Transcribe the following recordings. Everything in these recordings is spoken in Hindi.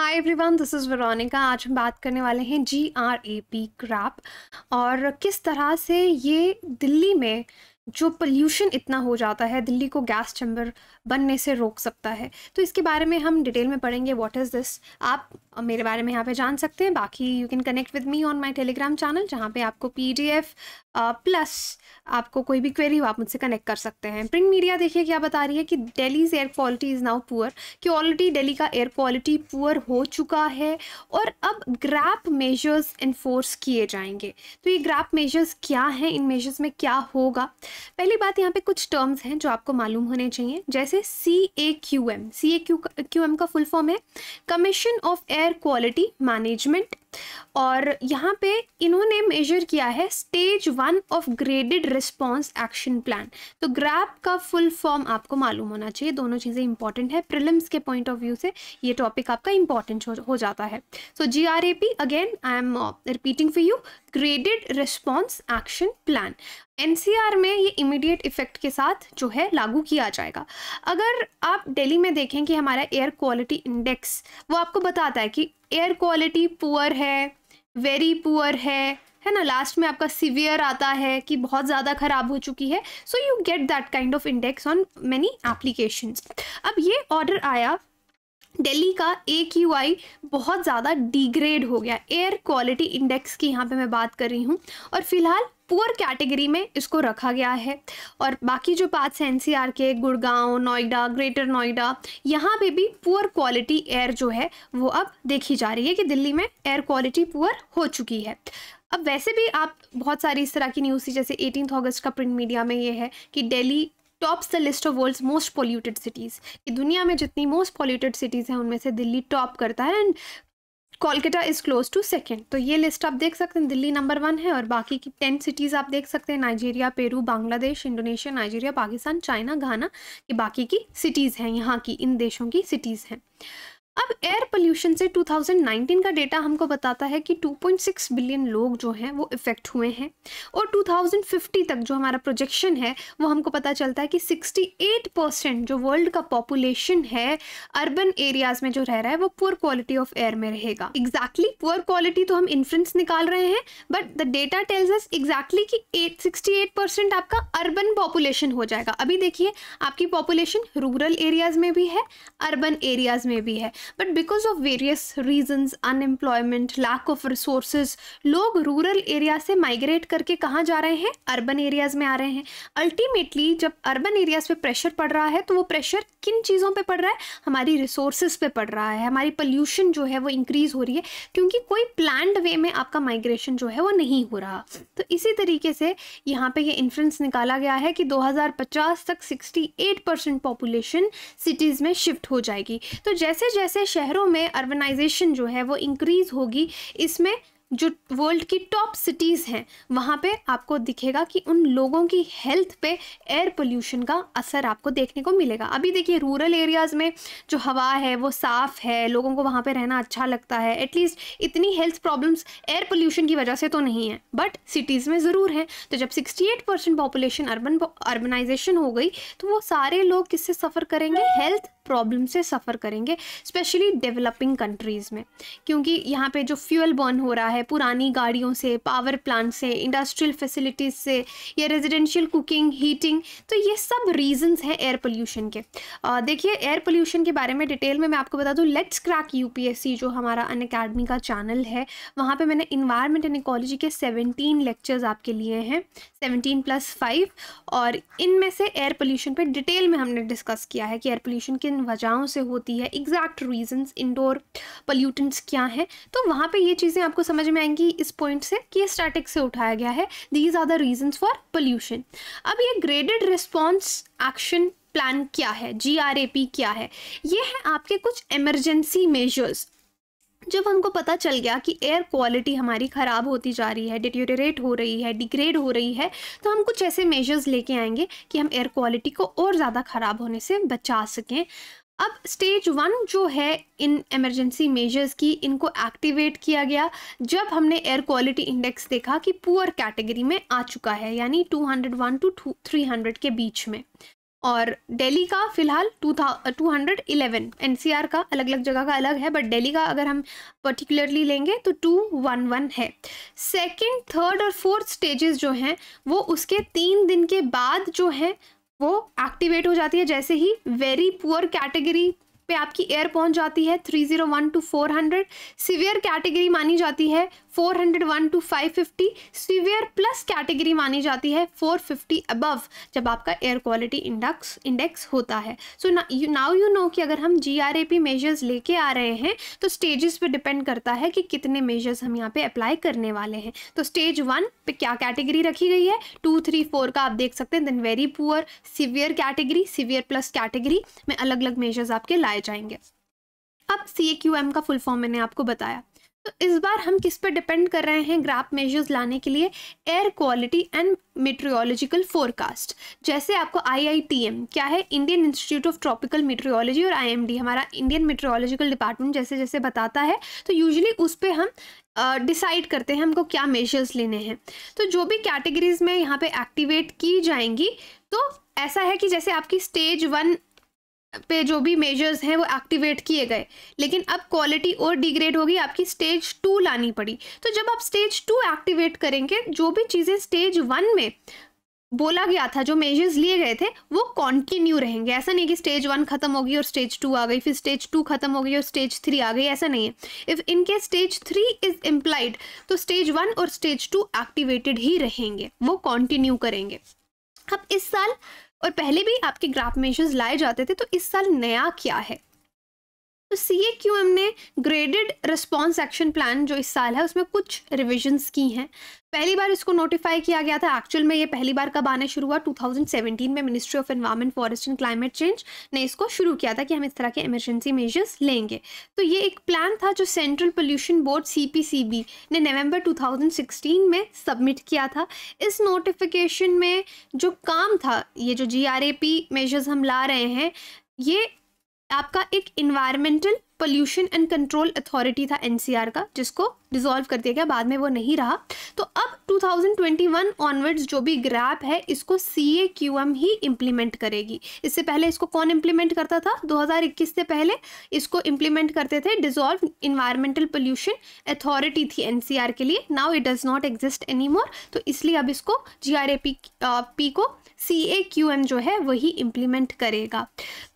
hi everyone this is Veronica आज हम बात करने वाले हैं G R A P GRAP और किस तरह से ये दिल्ली में जो पोल्यूशन इतना हो जाता है दिल्ली को गैस चैम्बर बनने से रोक सकता है तो इसके बारे में हम डिटेल में पढ़ेंगे व्हाट इज़ दिस आप मेरे बारे में यहाँ पे जान सकते हैं बाकी you can connect with me on my Telegram channel जहाँ पे आपको पीडीएफ प्लस आपको कोई भी क्वेरी हो आप मुझसे कनेक्ट कर सकते हैं प्रिंट मीडिया देखिए क्या बता रही है कि Delhi's air quality is now poor कि ऑलरेडी डेली का एयर क्वालिटी पुअर हो चुका है और अब ग्रैप मेजर्स इन्फोर्स किए जाएंगे तो ये ग्रैप मेजर्स क्या हैं इन मेजर्स में क्या होगा पहली बात यहाँ पे कुछ टर्म्स हैं जो आपको मालूम होने चाहिए जैसे C A Q M C A Q Q M का फुल फॉर्म है commission of air quality management और यहाँ पे इन्होंने मेजर किया है stage one of graded response action plan तो ग्रैप का फुल फॉर्म आपको मालूम होना चाहिए दोनों चीज़ें इंपॉर्टेंट है प्रिलिम्स के पॉइंट ऑफ व्यू से ये टॉपिक आपका इंपॉर्टेंट हो, हो जाता है so G R A P again I am repeating for you graded response action plan NCR में ये इमीडिएट इफेक्ट के साथ जो है लागू किया जाएगा अगर आप दिल्ली में देखें कि हमारा एयर क्वालिटी इंडेक्स वो आपको बताता है कि एयर क्वालिटी पुअर है वेरी पुअर है है ना लास्ट में आपका सिवियर आता है कि बहुत ज़्यादा ख़राब हो चुकी है so you get that kind of index on many application अब ये ऑर्डर आया दिल्ली का ए क्यू आई बहुत ज़्यादा डिग्रेड हो गया एयर क्वालिटी इंडेक्स की यहाँ पे मैं बात कर रही हूँ और फिलहाल पुअर कैटेगरी में इसको रखा गया है और बाकी जो पार्ट्स हैं एनसीआर के गुड़गांव नोएडा ग्रेटर नोएडा यहाँ पे भी पुअर क्वालिटी एयर जो है वो अब देखी जा रही है कि दिल्ली में एयर क्वालिटी पुअर हो चुकी है अब वैसे भी आप बहुत सारी इस तरह की न्यूज़ थी जैसे एटीन अगस्त का प्रिंट मीडिया में ये है कि Delhi tops the list of world's most polluted cities कि दुनिया में जितनी मोस्ट पॉल्यूटेड सिटीज़ हैं उनमें से दिल्ली टॉप करता है and Kolkata is close to second तो ये लिस्ट आप देख सकते हैं दिल्ली नंबर वन है और बाकी की टेन सिटीज़ आप देख सकते हैं Nigeria Peru Bangladesh Indonesia Nigeria Pakistan China Ghana ये बाकी की सिटीज़ हैं यहाँ की इन देशों की सिटीज़ हैं अब एयर पोल्यूशन से 2019 का डेटा हमको बताता है कि 2.6 बिलियन लोग जो हैं वो इफ़ेक्ट हुए हैं और 2050 तक जो हमारा प्रोजेक्शन है वो हमको पता चलता है कि 68 परसेंट जो वर्ल्ड का पॉपुलेशन है अर्बन एरियाज़ में जो रह रहा है वो पुअर क्वालिटी ऑफ एयर में रहेगा एग्जैक्टली पुअर क्वालिटी तो हम इन्फ्रेंस निकाल रहे हैं but the data tells us exactly कि एट सिक्सटी आपका अर्बन पॉपुलेशन हो जाएगा अभी देखिए आपकी पॉपुलेशन रूरल एरियाज़ में भी है अर्बन एरियाज़ में भी है but because of various reason unemployment lack of resources लोग रूरल एरिया से माइग्रेट करके कहाँ जा रहे हैं अर्बन एरियाज़ में आ रहे हैं अल्टीमेटली जब अर्बन एरियाज़ पे प्रेशर पड़ रहा है तो वो प्रेशर किन चीज़ों पे पड़ रहा है हमारी रिसोर्सेज पे पड़ रहा है हमारी पोल्यूशन जो है वो इंक्रीज़ हो रही है क्योंकि कोई प्लान्ड वे में आपका माइग्रेशन जो है वो नहीं हो रहा तो इसी तरीके से यहाँ पे ये इन्फ्रेंस निकाला गया है कि 2050 तक 68 परसेंट पॉपुलेशन सिटीज़ में शिफ्ट हो जाएगी तो जैसे जैसे जैसे शहरों में अर्बनाइजेशन जो है वो इंक्रीज़ होगी इसमें जो वर्ल्ड की टॉप सिटीज़ हैं वहाँ पे आपको दिखेगा कि उन लोगों की हेल्थ पे एयर पोल्यूशन का असर आपको देखने को मिलेगा अभी देखिए रूरल एरियाज़ में जो हवा है वो साफ़ है लोगों को वहाँ पे रहना अच्छा लगता है एटलीस्ट इतनी हेल्थ प्रॉब्लम्स एयर पोल्यूशन की वजह से तो नहीं है बट सिटीज़ में ज़रूर हैं तो जब sixty eight percent population urban urbanisation हो गई तो वो सारे लोग किससे सफ़र करेंगे हेल्थ प्रॉब्लम से सफ़र करेंगे स्पेशली डेवलपिंग कंट्रीज़ में क्योंकि यहाँ पे जो फ्यूल बर्न हो रहा है पुरानी गाड़ियों से पावर प्लांट से इंडस्ट्रियल फैसिलिटीज़ से या रेजिडेंशियल कुकिंग हीटिंग तो ये सब रीजंस हैं एयर पोल्यूशन के देखिए एयर पोल्यूशन के बारे में डिटेल में मैं आपको बता दूँ लेट्स क्रैक यू जो हमारा अन अकेडमी का चैनल है वहाँ पर मैंने इन्वायरमेंट एंड इकोलॉजी के सेवनटीन लेक्चर्स आपके लिए हैं सेवनटीन प्लस फाइव और इनमें से एयर पोल्यूशन पर डिटेल में हमने डिस्कस किया है कि एयर पोल्यूशन किन वजहों से होती है एग्जैक्ट रीजंस इंडोर पल्यूटेंट्स क्या हैं तो वहाँ पे ये चीज़ें आपको समझ में आएंगी इस पॉइंट से कि स्टैटिक से उठाया गया है these are the reasons for pollution अब ये ग्रेडेड रिस्पॉन्स एक्शन प्लान क्या है जी क्या है ये है आपके कुछ इमरजेंसी मेजर्स जब हमको पता चल गया कि एयर क्वालिटी हमारी ख़राब होती जा रही है डिटोरेट हो रही है डिग्रेड हो रही है तो हम कुछ ऐसे मेजर्स लेके आएंगे कि हम एयर क्वालिटी को और ज़्यादा ख़राब होने से बचा सकें अब स्टेज वन जो है इन एमरजेंसी मेजर्स की इनको एक्टिवेट किया गया जब हमने एयर क्वालिटी इंडेक्स देखा कि पुअर कैटेगरी में आ चुका है यानी 201 टू 300 के बीच में और दिल्ली का फिलहाल टू था टू हंड्रेड इलेवन एन का अलग अलग जगह का अलग है बट दिल्ली का अगर हम पर्टिकुलरली लेंगे तो टू वन वन है सेकंड थर्ड और फोर्थ स्टेजेस जो हैं वो उसके तीन दिन के बाद जो है वो एक्टिवेट हो जाती है जैसे ही वेरी पुअर कैटेगरी पे आपकी एयर पहुंच जाती है 301 टू 400 सीवियर कैटेगरी मानी जाती है 401 टू 550 सीवियर प्लस कैटेगरी मानी जाती है 450 अबव जब आपका एयर क्वालिटी इंडक्स इंडेक्स होता है सो नाउ यू नो कि अगर हम G R A P measures लेके आ रहे हैं तो स्टेजेस पे डिपेंड करता है कि कितने मेजर्स हम यहाँ पे अप्लाई करने वाले हैं तो स्टेज वन पे क्या कैटेगरी रखी गई है टू थ्री फोर का आप देख सकते हैं then very poor severe category severe plus category में अलग अलग मेजर्स आपके लाए लगाए जाएंगे अब सी ए क्यू एम का फुल फॉर्म मैंने आपको बताया तो इस बार हम किस पे डिपेंड कर रहे हैं ग्राफ मेजर्स लाने के लिए air quality and meteorological forecast जैसे आपको आई आई टी एम क्या है Indian Institute of Tropical Meteorology और आई एम डी हमारा इंडियन मेट्रियोलॉजिकल डिपार्टमेंट जैसे जैसे बताता है तो यूजली उस पर हम डिसाइड uh, करते हैं हमको क्या मेजर्स लेने हैं तो जो भी कैटेगरीज में यहाँ पे एक्टिवेट की जाएंगी तो ऐसा है कि जैसे आपकी स्टेज वन पे जो भी मेजर्स हैं वो एक्टिवेट किए गए लेकिन अब क्वालिटी और डिग्रेड होगी आपकी स्टेज टू लानी पड़ी तो जब आप स्टेज टू एक्टिवेट करेंगे जो भी चीज़ें स्टेज वन में बोला गया था जो मेजर्स लिए गए थे वो कॉन्टिन्यू रहेंगे ऐसा नहीं कि स्टेज वन खत्म होगी और स्टेज टू आ गई फिर स्टेज टू खत्म हो गई और स्टेज थ्री आ गई ऐसा नहीं है इफ़ इनके स्टेज थ्री इज इम्प्लाइड तो स्टेज वन और स्टेज टू एक्टिवेटेड ही रहेंगे वो कॉन्टिन्यू करेंगे अब इस साल और पहले भी आपके ग्राफ मेजर्स लाए जाते थे तो इस साल नया क्या है तो सी ए क्यू एम ने ग्रेडेड रिस्पॉन्स एक्शन प्लान जो इस साल है उसमें कुछ रिविजन्स की हैं पहली बार इसको नोटिफाई किया गया था एक्चुअल में ये पहली बार कब आना शुरू हुआ 2017 में ministry of environment forest and climate change ने इसको शुरू किया था कि हम इस तरह के इमरजेंसी मेजर्स लेंगे तो ये एक प्लान था जो सेंट्रल पोल्यूशन बोर्ड सी ने नवम्बर टू में सबमिट किया था इस नोटिफिकेशन में जो काम था ये जो जी मेजर्स हम ला रहे हैं ये आपका एक environmental pollution and control authority था एनसीआर का जिसको डिसॉल्व कर दिया गया बाद में वो नहीं रहा तो अब 2021 ऑनवर्ड्स जो भी ग्रैप है इसको सी ए क्यू एम ही इम्प्लीमेंट करेगी इससे पहले इसको कौन इम्प्लीमेंट करता था 2021 से पहले इसको इम्प्लीमेंट करते थे डिजॉल्व इन्वायरमेंटल पोल्यूशन अथॉरिटी थी एन के लिए now it does not exist any more तो इसलिए अब इसको G R A P P को सी ए क्यू एम जो है वही इम्प्लीमेंट करेगा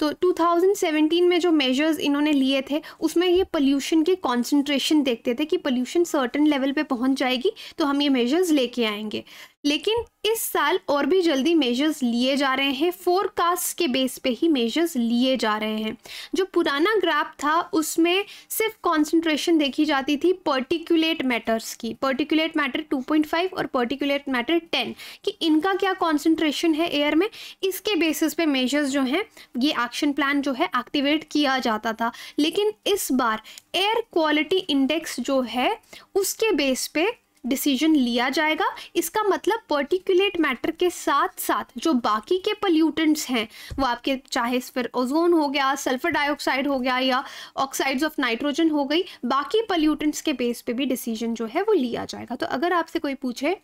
तो 2017 में जो मेजर्स इन्होंने लिए थे उसमें ये पोल्यूशन के कॉन्सेंट्रेशन देखते थे कि पोल्यू पॉल्यूशन सर्टन लेवल पे पहुंच जाएगी तो हम ये मेजर्स लेके आएंगे लेकिन इस साल और भी जल्दी मेजर्स लिए जा रहे हैं फोरकास्ट के बेस पे ही मेजर्स लिए जा रहे हैं जो पुराना ग्राफ था उसमें सिर्फ कंसंट्रेशन देखी जाती थी पर्टिकुलेट मैटर्स की पर्टिकुलेट मैटर 2.5 और पर्टिकुलेट मैटर 10 कि इनका क्या कंसंट्रेशन है एयर में इसके बेसिस पे मेजर्स जो हैं ये एक्शन प्लान जो है एक्टिवेट किया जाता था लेकिन इस बार एयर क्वालिटी इंडेक्स जो है उसके बेस पे डिसीजन लिया जाएगा इसका मतलब पर्टिकुलेट मैटर के साथ साथ जो बाकी के पल्यूटेंट्स हैं वो आपके चाहे फिर ओजोन हो गया सल्फर डाइऑक्साइड हो गया या ऑक्साइड्स ऑफ नाइट्रोजन हो गई बाकी पल्यूटेंट्स के बेस पे भी डिसीजन जो है वो लिया जाएगा तो अगर आपसे कोई पूछे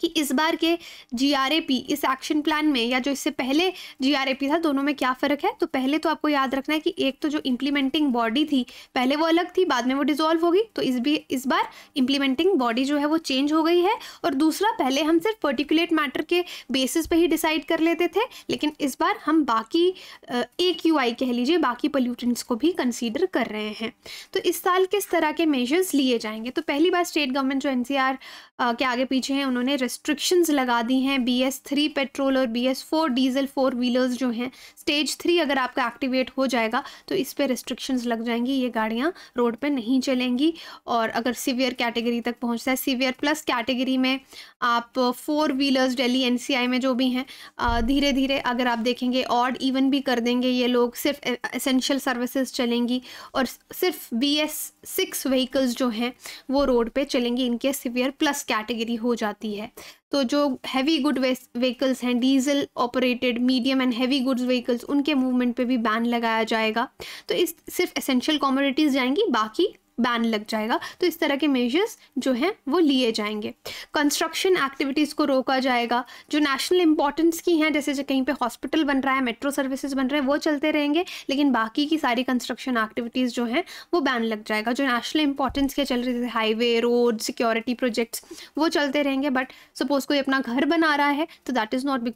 कि इस बार के जीआरएपी इस एक्शन प्लान में या जो इससे पहले जीआरएपी था दोनों में क्या फ़र्क है तो पहले तो आपको याद रखना है कि एक तो जो इम्प्लीमेंटिंग बॉडी थी पहले वो अलग थी बाद में वो डिजोल्व होगी तो इस भी इस बार इम्प्लीमेंटिंग बॉडी जो है वो चेंज हो गई है और दूसरा पहले हम सिर्फ पर्टिकुलेट मैटर के बेसिस पे ही डिसाइड कर लेते थे लेकिन इस बार हम बाकी ए क्यू आई कह लीजिए बाकी पोल्यूटेंट्स को भी कंसिडर कर रहे हैं तो इस साल किस तरह के मेजर्स लिए जाएंगे तो पहली बार स्टेट गवर्नमेंट जो एन के आगे पीछे हैं उन्होंने रेस्ट्रिक्शंस लगा दी हैं बी एस थ्री पेट्रोल और B S four diesel four wheelers जो हैं स्टेज थ्री अगर आपका एक्टिवेट हो जाएगा तो इस पर रेस्ट्रिक्शंस लग जाएंगी ये गाड़ियाँ रोड पर नहीं चलेंगी और अगर सीवियर कैटेगरी तक पहुँचता है सीवियर प्लस कैटेगरी में आप फोर व्हीलर्स डेली एन में जो भी हैं धीरे धीरे अगर आप देखेंगे ऑड इवन भी कर देंगे ये लोग सिर्फ एसेंशियल e, सर्विसेज चलेंगी और सिर्फ बी एस सिक्स व्हीकल्स जो हैं वो रोड पे चलेंगी इनके सीवियर प्लस कैटेगरी हो जाती है तो जो हैवी गुड व्हीकल्स हैं diesel operated medium and heavy goods vehicles उनके मूवमेंट पे भी बैन लगाया जाएगा तो इस सिर्फ एसेंशियल कॉमोडिटीज़ जाएंगी बाकी बैन लग जाएगा तो इस तरह के मेजर्स जो हैं वो लिए जाएंगे कंस्ट्रक्शन एक्टिविटीज़ को रोका जाएगा जो नेशनल इंपॉर्टेंस की हैं जैसे कहीं पे हॉस्पिटल बन रहा है मेट्रो सर्विसेज बन रहे हैं वो चलते रहेंगे लेकिन बाकी की सारी कंस्ट्रक्शन एक्टिविटीज़ जो हैं वो बैन लग जाएगा जो नेशनल इंपॉर्टेंस के चल रहे जैसे हाईवे रोड सिक्योरिटी प्रोजेक्ट्स वो चलते रहेंगे बट सपोज़ कोई अपना घर बना रहा है तो that is not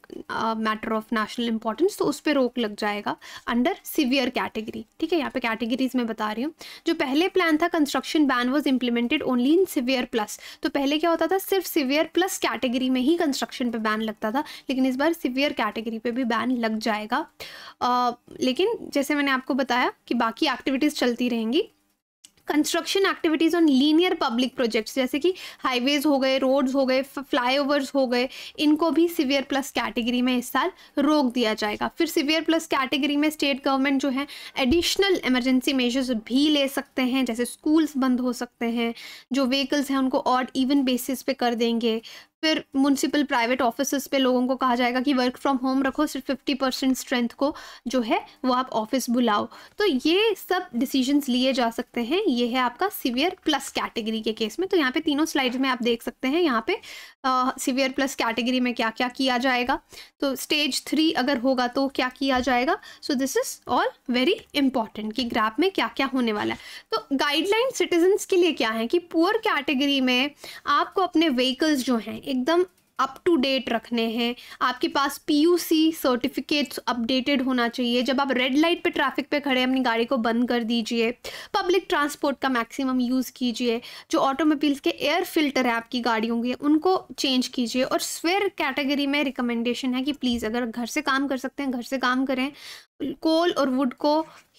matter of national importance तो उस पर रोक लग जाएगा अंडर सिवियर कैटेगरी ठीक है यहाँ पे कैटेगरीज में बता रही हूँ जो पहले प्लान था construction ban was implemented only in severe plus तो पहले क्या होता था सिर्फ सिवियर प्लस कैटेगरी में ही कंस्ट्रक्शन पे बैन लगता था लेकिन इस बार सिवियर कैटेगरी पे भी बैन लग जाएगा आ, लेकिन जैसे मैंने आपको बताया कि बाकी एक्टिविटीज़ चलती रहेंगी construction activities on linear public projects जैसे कि हाईवेज हो गए रोड्स हो गए फ्लाईओवर्स हो गए इनको भी सिवियर प्लस कैटेगरी में इस साल रोक दिया जाएगा फिर सिवियर प्लस कैटेगरी में स्टेट गवर्नमेंट जो है एडिशनल इमरजेंसी मेजर्स भी ले सकते हैं जैसे स्कूल्स बंद हो सकते हैं जो व्हीकल्स हैं उनको और इवन बेसिस पे कर देंगे फिर म्यूनसिपल प्राइवेट ऑफिस पे लोगों को कहा जाएगा कि वर्क फ्रॉम होम रखो सिर्फ फिफ्टी परसेंट स्ट्रेंथ को जो है वो आप ऑफिस बुलाओ तो ये सब डिसीजंस लिए जा सकते हैं ये है आपका सीवियर प्लस कैटेगरी के केस में तो यहाँ पे तीनों स्लाइड में आप देख सकते हैं यहाँ पे सीवियर प्लस कैटेगरी में क्या क्या किया जाएगा तो स्टेज थ्री अगर होगा तो क्या किया जाएगा so this is all very important कि ग्राफ में क्या क्या होने वाला है तो गाइडलाइन सिटीजन्स के लिए क्या है कि पुअर कैटेगरी में आपको अपने व्हीकल्स जो हैं एकदम अप टू डेट रखने हैं आपके पास P U C certificates updated होना चाहिए जब आप रेड लाइट पे ट्रैफिक पे खड़े अपनी गाड़ी को बंद कर दीजिए पब्लिक ट्रांसपोर्ट का मैक्सिमम यूज़ कीजिए जो ऑटोमोबाइल्स के एयर फिल्टर है आपकी गाड़ियों के उनको चेंज कीजिए और स्वेर कैटेगरी में रिकमेंडेशन है कि प्लीज़ अगर घर से काम कर सकते हैं घर से काम करें कोल और वुड को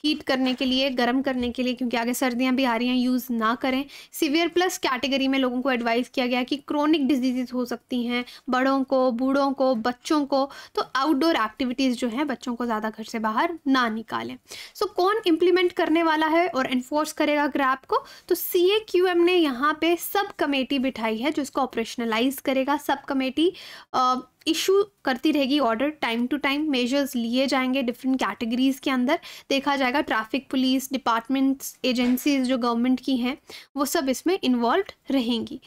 हीट करने के लिए गर्म करने के लिए क्योंकि आगे सर्दियाँ भी आ रही हैं यूज़ ना करें सीवियर प्लस कैटेगरी में लोगों को एडवाइस किया गया कि क्रोनिक डिजीज़ हो सकती हैं बड़ों को बूढ़ों को बच्चों को तो आउटडोर एक्टिविटीज़ जो हैं बच्चों को ज़्यादा घर से बाहर ना निकालें सो so, कौन इम्प्लीमेंट करने वाला है और इन्फोर्स करेगा ग्रैप को तो सी ए क्यू एम ने यहाँ पर सब कमेटी बिठाई है जो इसको ऑपरेशनलाइज करेगा सब कमेटी इशू करती रहेगी order time to time measures लिए जाएंगे डिफरेंट कैटेगरीज़ के अंदर देखा जाएगा ट्रैफिक पुलिस डिपार्टमेंट्स एजेंसीज जो गवर्नमेंट की हैं वो सब इसमें इन्वॉल्व रहेंगी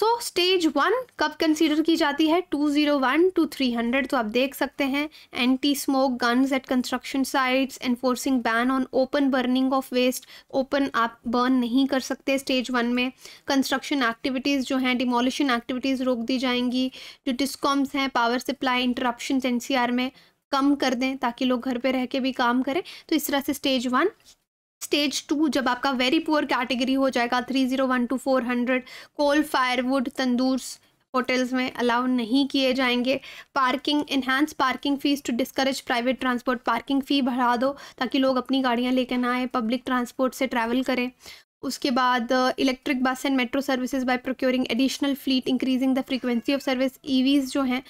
सो स्टेज वन कब कंसीडर की जाती है 201 टू 300 तो आप देख सकते हैं anti smoke guns at construction sites enforcing ban on open burning of waste open आप बर्न नहीं कर सकते स्टेज वन में कंस्ट्रक्शन एक्टिविटीज़ जो हैं डिमोलिशन एक्टिविटीज़ रोक दी जाएंगी जो डिस्कॉम्स हैं पावर सप्लाई इंटरप्शन एन में कम कर दें ताकि लोग घर पर रह के भी काम करें तो इस तरह से स्टेज वन स्टेज टू जब आपका वेरी पुअर कैटेगरी हो जाएगा three zero one to four hundred coal firewood tandoor hotels में अलाउ नहीं किए जाएंगे parking enhance parking fees to discourage private transport parking fee बढ़ा दो ताकि लोग अपनी गाड़ियाँ लेकर ना आए पब्लिक ट्रांसपोर्ट से ट्रैवल करें उसके बाद electric bus and metro services by procuring additional fleet increasing the frequency of service EVs जो हैं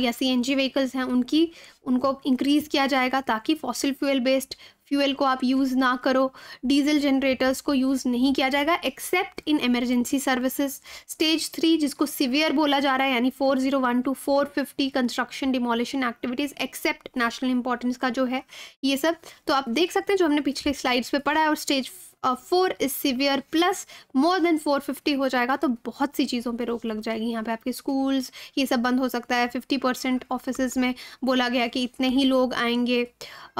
या सी एन जी व्हीकल्स हैं उनकी उनको इंक्रीज़ किया जाएगा ताकि फॉसिल फ्यूल बेस्ड फ्यूल को आप यूज़ ना करो डीजल जनरेटर्स को यूज़ नहीं किया जाएगा except in emergency services stage three जिसको सिवियर बोला जा रहा है यानी four zero one to four fifty construction demolition activities except national importance का जो है ये सब तो आप देख सकते हैं जो हमने पिछले स्लाइड्स पे पढ़ा है और stage four is severe plus more than four fifty हो जाएगा तो बहुत सी चीज़ों पे रोक लग जाएगी यहाँ पे आपके स्कूल्स ये सब बंद हो सकता है फिफ्टी परसेंट ऑफिस में बोला गया कि इतने ही लोग आएंगे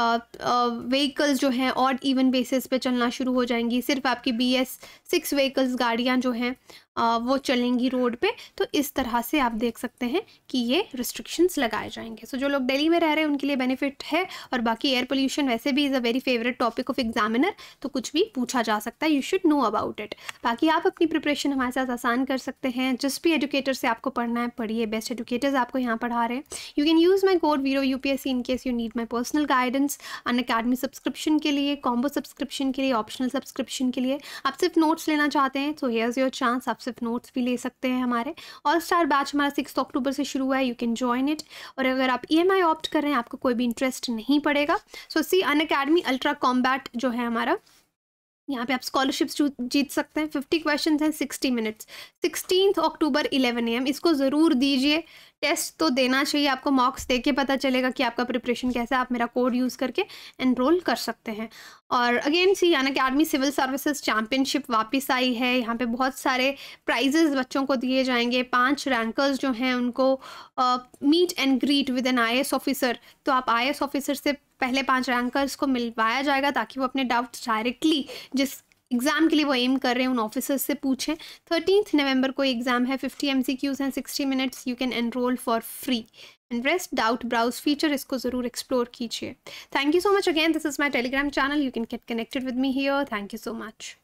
व्हीकल्स जो हैं और इवन बेसिस पे चलना शुरू हो जाएंगी सिर्फ आपकी बी एस सिक्स व्हीकल्स गाड़ियाँ जो हैं वो चलेंगी रोड पे तो इस तरह से आप देख सकते हैं कि ये रिस्ट्रिक्शंस लगाए जाएंगे सो so, जो लोग दिल्ली में रह रहे हैं उनके लिए बेनिफिट है और बाकी एयर पोल्यूशन वैसे भी is a very favourite topic of examiner तो कुछ भी पूछा जा सकता है you should know about it बाकी आप अपनी प्रिपरेशन हमारे साथ आसान कर सकते हैं जिस भी एजुकेटर से आपको पढ़ना है पढ़िए बेस्ट एजुकेटर्स आपको यहाँ पढ़ा रहे हैं you can use my code veero U P S C in case you need my personal guidance Unacademy subscription के लिए कॉम्बो सब्सक्रिप्शन के लिए ऑप्शनल सब्सक्रिप्शन के लिए आप सिर्फ नोट्स लेना चाहते हैं सो हेयर्स योर चांस आप व्हाट्सएप नोट्स भी ले सकते हैं हमारे ऑल स्टार बैच हमारा सिक्स अक्टूबर से शुरू हुआ है यू कैन ज्वाइन इट और अगर आप ई एम आई ऑप्ट कर रहे हैं आपको कोई भी इंटरेस्ट नहीं पड़ेगा so see Unacademy ultra combat जो है हमारा यहाँ पे आप स्कॉलरशिप्स जीत सकते हैं फिफ्टी क्वेश्चन हैं sixty minutes sixteen October eleven AM इसको ज़रूर दीजिए टेस्ट तो देना चाहिए आपको मॉक्स दे के पता चलेगा कि आपका प्रिपरेशन कैसा है आप मेरा कोड यूज़ करके एनरोल कर सकते हैं और अगेन सी यानी कि आर्मी सिविल सर्विसेज चैम्पियनशिप वापस आई है यहाँ पे बहुत सारे प्राइजेज़ बच्चों को दिए जाएंगे पांच रैंकर्स जो हैं उनको meet and greet with an I officer तो आप आई ऑफिसर से पहले पांच रैंकर्स को मिलवाया जाएगा ताकि वो अपने डाउट्स डायरेक्टली जिस एग्ज़ाम के लिए वो एम कर रहे हैं उन ऑफिसर्स से पूछें थर्टीथ नवंबर को एग्ज़ाम है फिफ्टी एम सी क्यूज़ हैं sixty minutes you can enrol for free and rest doubt browse feature इसको ज़रूर एक्सप्लोर कीजिए thank you so much again this is my Telegram channel you can get connected with me here thank you so much